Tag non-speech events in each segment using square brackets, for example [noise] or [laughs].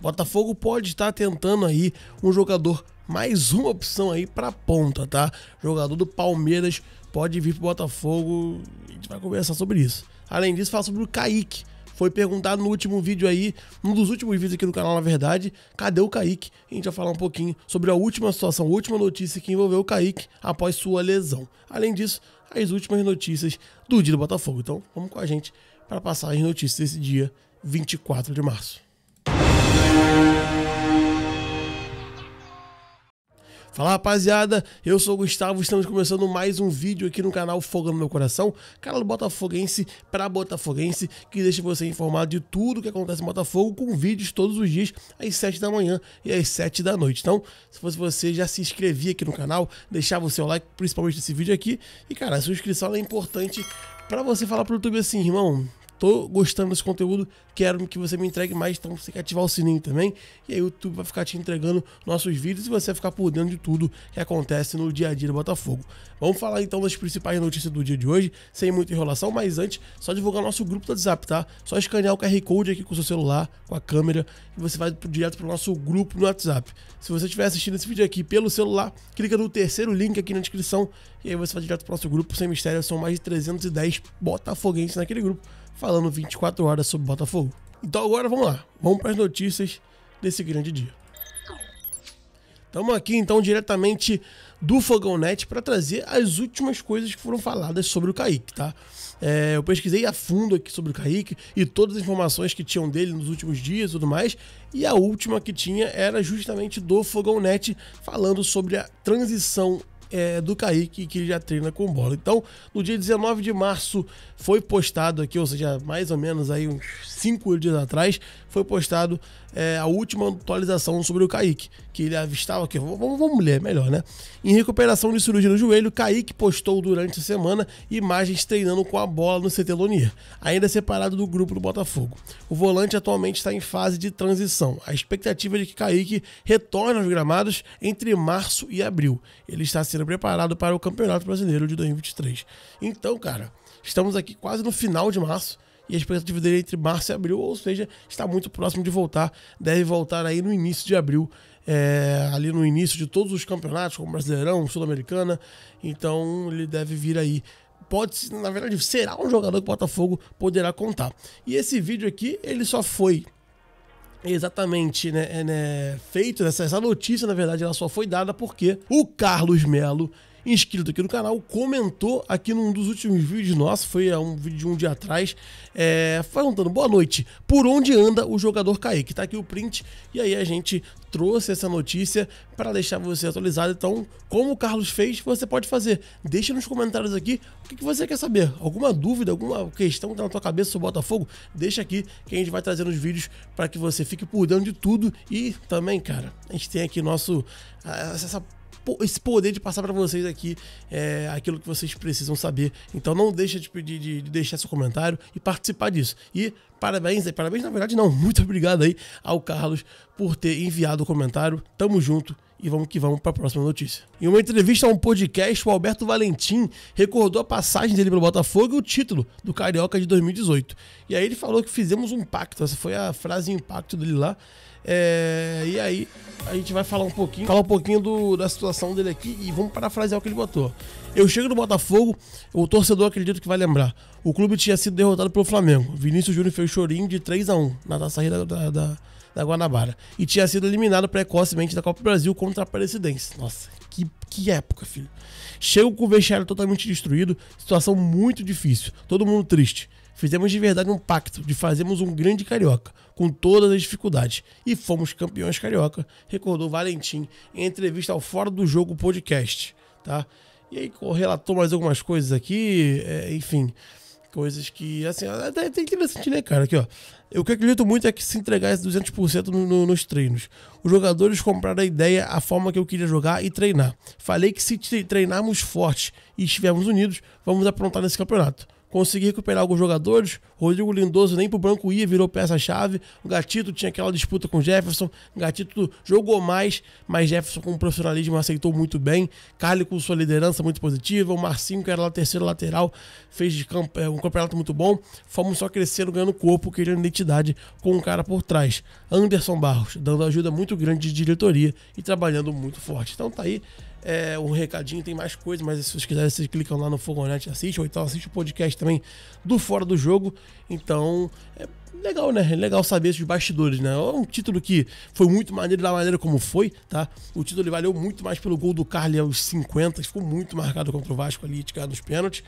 Botafogo pode estar tentando aí um jogador, mais uma opção aí para ponta, tá? Jogador do Palmeiras pode vir pro Botafogo, a gente vai conversar sobre isso. Além disso, fala sobre o Kaique, foi perguntado no último vídeo aí, num dos últimos vídeos aqui do canal, na verdade, cadê o Kaique? A gente vai falar um pouquinho sobre a última situação, a última notícia que envolveu o Kaique após sua lesão. Além disso, as últimas notícias do dia do Botafogo. Então, vamos com a gente para passar as notícias desse dia 24 de março. Fala rapaziada, eu sou o Gustavo, estamos começando mais um vídeo aqui no canal Fogo no Meu Coração, canal botafoguense para botafoguense, que deixa você informado de tudo que acontece em Botafogo, com vídeos todos os dias, às 7 da manhã e às 7 da noite. Então, se fosse você, já se inscrevia aqui no canal, deixava o seu like, principalmente nesse vídeo aqui, e cara, a sua inscrição é importante para você falar pro YouTube assim, irmão, tô gostando desse conteúdo, quero que você me entregue mais, então você tem que ativar o sininho também. E aí o YouTube vai ficar te entregando nossos vídeos e você vai ficar por dentro de tudo que acontece no dia a dia do Botafogo. Vamos falar então das principais notícias do dia de hoje, sem muita enrolação, mas antes, só divulgar nosso grupo do WhatsApp, tá? Só escanear o QR Code aqui com o seu celular, com a câmera, e você vai direto para o nosso grupo no WhatsApp. Se você estiver assistindo esse vídeo aqui pelo celular, clica no terceiro link aqui na descrição e aí você vai direto para o nosso grupo, sem mistério, são mais de 310 botafoguenses naquele grupo falando 24 horas sobre Botafogo. Então agora vamos lá, vamos para as notícias desse grande dia. Estamos aqui então diretamente do Fogão Net para trazer as últimas coisas que foram faladas sobre o Kaique, tá? É, eu pesquisei a fundo aqui sobre o Kaique e todas as informações que tinham dele nos últimos dias e tudo mais. E a última que tinha era justamente do Fogão Net falando sobre a transição é, do Kaique, que já treina com bola. Então, no dia 19 de março foi postado aqui, ou seja, mais ou menos aí uns 5 dias atrás, foi postado é, a última atualização sobre o Kaique, que ele avistava aqui, vamos, vamos ler é melhor, né? Em recuperação de cirurgia no joelho, Kaique postou durante a semana imagens treinando com a bola no CT Lonier, ainda separado do grupo do Botafogo. O volante atualmente está em fase de transição. A expectativa é de que Kaique retorne aos gramados entre março e abril. Ele está sendo sendo preparado para o Campeonato Brasileiro de 2023. Então, cara, estamos aqui quase no final de março e a expectativa dele é entre março e abril, ou seja, está muito próximo de voltar. Deve voltar aí no início de abril, é, ali no início de todos os campeonatos, como Brasileirão, Sul-Americana. Então ele deve vir aí. Pode, na verdade, será um jogador que o Botafogo poderá contar. E esse vídeo aqui, ele só foi exatamente né, é, né, feito, essa, né, essa notícia, na verdade, ela só foi dada porque o Carlos Melo inscrito aqui no canal, comentou aqui num dos últimos vídeos nossos, foi um vídeo de um dia atrás, é, perguntando, boa noite, por onde anda o jogador Kaique? Tá aqui o print, e aí a gente trouxe essa notícia para deixar você atualizado. Então, como o Carlos fez, você pode fazer. Deixa nos comentários aqui o que, que você quer saber. Alguma dúvida, alguma questão que tá na tua cabeça sobre o Botafogo? Deixa aqui que a gente vai trazer nos vídeos para que você fique por dentro de tudo. E também, cara, a gente tem aqui nosso essa esse poder de passar para vocês aqui é, aquilo que vocês precisam saber. Então não deixa de, de, de deixar seu comentário e participar disso. E parabéns, aí, é, parabéns na verdade não, [laughs] muito obrigado aí ao Carlos por ter enviado o comentário. Tamo junto e vamos que vamos para a próxima notícia. Em uma entrevista a um podcast, o Alberto Valentim recordou a passagem dele pelo Botafogo e o título do Carioca de 2018. E aí ele falou que fizemos um pacto, essa foi a frase impacto dele lá. É, e aí a gente vai falar um pouquinho, falar um pouquinho do, da situação dele aqui e vamos parafrasear o que ele botou. Eu chego no Botafogo, o torcedor acredito que vai lembrar. O clube tinha sido derrotado pelo Flamengo. Vinícius Júnior fez chorinho de 3 a 1 na saída da, da, da, da Guanabara. E tinha sido eliminado precocemente da Copa do Brasil contra a Aparecidense. Nossa, que, que época, filho. Chego com o vestiário totalmente destruído, situação muito difícil, todo mundo triste. Fizemos de verdade um pacto de fazermos um grande carioca, com todas as dificuldades, e fomos campeões carioca, recordou Valentim em entrevista ao Fora do Jogo podcast, tá? E aí relatou mais algumas coisas aqui, é, enfim, coisas que, assim, até é interessante, né, cara? Aqui, ó. O que eu acredito muito é que se entregasse 200% no, no, nos treinos. Os jogadores compraram a ideia, a forma que eu queria jogar e treinar. Falei que se treinarmos forte e estivermos unidos, vamos aprontar nesse campeonato conseguir recuperar alguns jogadores. Rodrigo Lindoso nem pro banco ia, virou peça-chave. O Gatito tinha aquela disputa com o Jefferson. O Gatito jogou mais, mas Jefferson com profissionalismo aceitou muito bem. Carly com sua liderança muito positiva. O Marcinho, que era lá terceiro lateral, fez é, um campeonato muito bom. Fomos só crescendo, ganhando corpo, querendo identidade com o cara por trás. Anderson Barros, dando ajuda muito grande de diretoria e trabalhando muito forte. Então tá aí é, um recadinho, tem mais coisas, mas se vocês quiserem, vocês clicam lá no Fogonete e assistem, ou então assiste o podcast também do Fora do Jogo. Então, é legal, né? É legal saber esses bastidores, né? É um título que foi muito maneiro da maneira como foi, tá? O título ele valeu muito mais pelo gol do Carly aos 50, ficou muito marcado contra o Vasco ali, tirado nos pênaltis.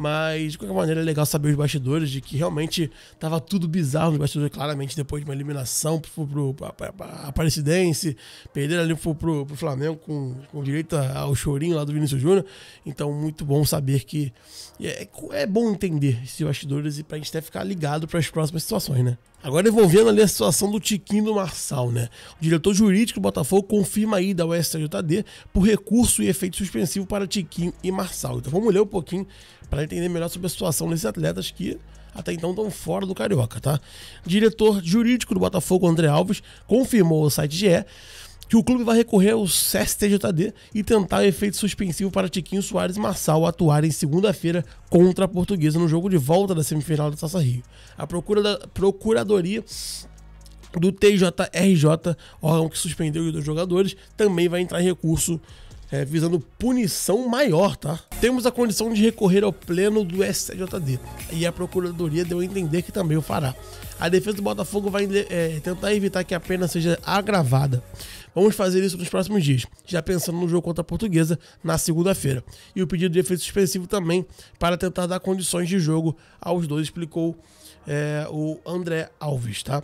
Mas, de qualquer maneira, é legal saber os bastidores de que realmente tava tudo bizarro nos bastidores, claramente, depois de uma eliminação pro, pro, pro Aparecidense, perder ali pro, pro, pro, Flamengo com, com direito ao chorinho lá do Vinícius Júnior. Então, muito bom saber que. É, é bom entender esses bastidores e pra gente até ficar ligado para as próximas situações, né? Agora envolvendo ali a situação do Tiquinho do Marçal, né? O diretor jurídico do Botafogo confirma aí da USTJD por recurso e efeito suspensivo para Tiquinho e Marçal. Então vamos ler um pouquinho para entender melhor sobre a situação desses atletas que até então estão fora do Carioca, tá? Diretor jurídico do Botafogo, André Alves, confirmou ao site GE que o clube vai recorrer ao STJD e tentar o efeito suspensivo para Tiquinho Soares e atuar em segunda-feira contra a Portuguesa no jogo de volta da semifinal da Taça Rio. A procura da Procuradoria do TJRJ, órgão que suspendeu os dois jogadores, também vai entrar em recurso é, visando punição maior, tá? Temos a condição de recorrer ao pleno do STJD e a Procuradoria deu a entender que também o fará. A defesa do Botafogo vai é, tentar evitar que a pena seja agravada. Vamos fazer isso nos próximos dias, já pensando no jogo contra a Portuguesa na segunda-feira. E o pedido de efeito suspensivo também para tentar dar condições de jogo aos dois, explicou é, o André Alves, tá?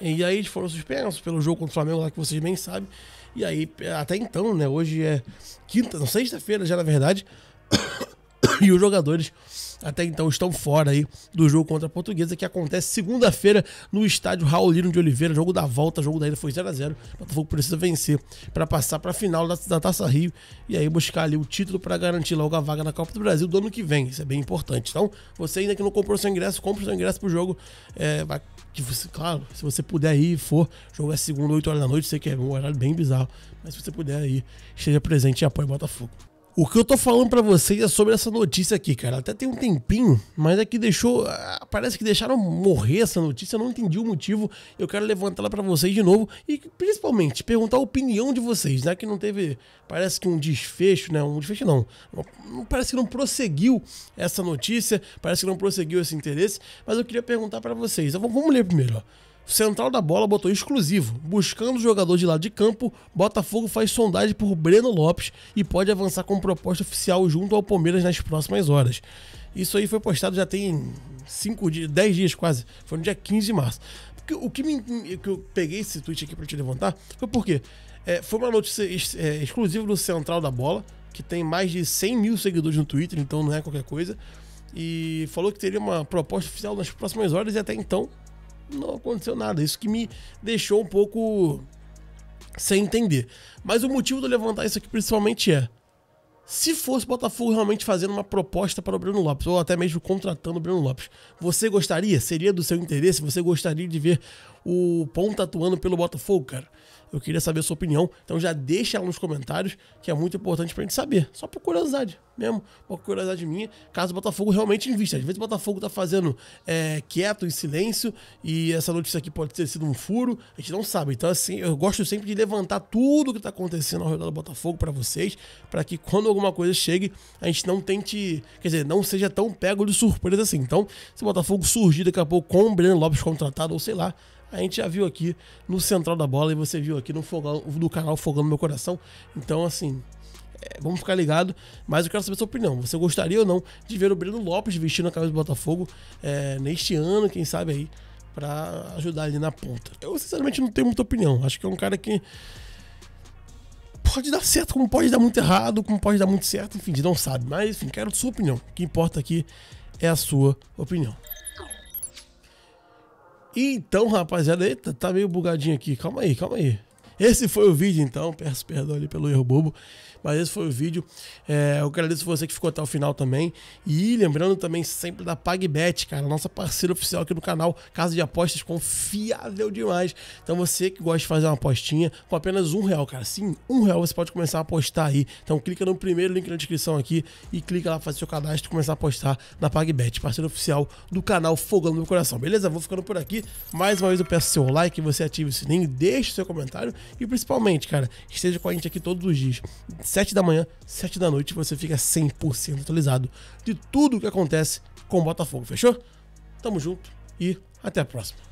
E aí eles foram suspensos pelo jogo contra o Flamengo, lá que vocês bem sabem. E aí, até então, né? Hoje é quinta, não, sexta-feira já, na verdade. [coughs] e os jogadores até então estão fora aí do jogo contra a Portuguesa, que acontece segunda-feira no estádio Raulino de Oliveira, jogo da volta, jogo da ida foi 0 a 0 Botafogo precisa vencer para passar para a final da, da, Taça Rio e aí buscar ali o título para garantir logo a vaga na Copa do Brasil do ano que vem. Isso é bem importante. Então, você ainda que não comprou seu ingresso, compra seu ingresso para o jogo. É, você, claro, se você puder ir e for, o jogo é segunda, 8 horas da noite, sei que é um horário bem bizarro, mas se você puder ir, esteja presente e apoie o Botafogo. O que eu tô falando para vocês é sobre essa notícia aqui, cara. Até tem um tempinho, mas é que deixou. Ah, parece que deixaram morrer essa notícia. Eu não entendi o motivo. Eu quero levantar ela para vocês de novo e principalmente perguntar a opinião de vocês, né? Que não teve. Parece que um desfecho, né? Um desfecho não. Parece que não prosseguiu essa notícia. Parece que não prosseguiu esse interesse. Mas eu queria perguntar para vocês. Então, vamos ler primeiro, ó. Central da bola botou exclusivo. Buscando o jogador de lado de campo, Botafogo faz sondagem por Breno Lopes e pode avançar com proposta oficial junto ao Palmeiras nas próximas horas. Isso aí foi postado já tem 5 dias, 10 dias quase. Foi no dia 15 de março. Porque o que, me, que eu peguei esse tweet aqui para te levantar foi porque é, foi uma notícia ex, é, exclusiva do Central da Bola, que tem mais de 100 mil seguidores no Twitter, então não é qualquer coisa. E falou que teria uma proposta oficial nas próximas horas e até então não aconteceu nada. Isso que me deixou um pouco sem entender. Mas o motivo de eu levantar isso aqui principalmente é. Se fosse Botafogo realmente fazendo uma proposta para o Bruno Lopes, ou até mesmo contratando o Bruno Lopes, você gostaria? Seria do seu interesse? Você gostaria de ver o Ponta atuando pelo Botafogo, cara? Eu queria saber a sua opinião. Então já deixa ela nos comentários, que é muito importante pra gente saber. Só por curiosidade mesmo, por curiosidade minha, caso o Botafogo realmente invista. Às vezes o Botafogo tá fazendo é, quieto, em silêncio, e essa notícia aqui pode ter sido um furo, a gente não sabe. Então, assim, eu gosto sempre de levantar tudo que tá acontecendo ao redor do Botafogo para vocês, para que quando alguma coisa chegue, a gente não tente, quer dizer, não seja tão pego de surpresa assim. Então, se o Botafogo surgir daqui a pouco com o Breno Lopes contratado, ou sei lá, a gente já viu aqui no Central da Bola e você viu aqui no, fogão, do canal Fogando Meu Coração. Então, assim, é, vamos ficar ligado, mas eu quero saber sua opinião. Você gostaria ou não de ver o Breno Lopes vestindo a camisa do Botafogo é, neste ano, quem sabe aí, para ajudar ali na ponta? Eu, sinceramente, não tenho muita opinião. Acho que é um cara que pode dar certo, como pode dar muito errado, como pode dar muito certo, enfim, não sabe. Mas, enfim, quero sua opinião. O que importa aqui é a sua opinião. Então, rapaziada, eita, tá meio bugadinho aqui. Calma aí, calma aí. Esse foi o vídeo, então. Peço perdão ali pelo erro bobo. Mas esse foi o vídeo. É, eu agradeço você que ficou até o final também. E lembrando também sempre da PagBet, cara, nossa parceira oficial aqui no canal, Casa de Apostas confiável demais. Então você que gosta de fazer uma apostinha com apenas um real, cara, sim, um real você pode começar a apostar aí. Então clica no primeiro link na descrição aqui e clica lá fazer seu cadastro e começar a apostar na PagBet, parceira oficial do canal Fogando no Meu Coração. Beleza? Vou ficando por aqui. Mais uma vez eu peço seu like, você ative o sininho, deixe seu comentário e principalmente, cara, esteja com a gente aqui todos os dias. 7 da manhã, 7 da noite, você fica 100% atualizado de tudo o que acontece com o Botafogo, fechou? Tamo junto e até a próxima.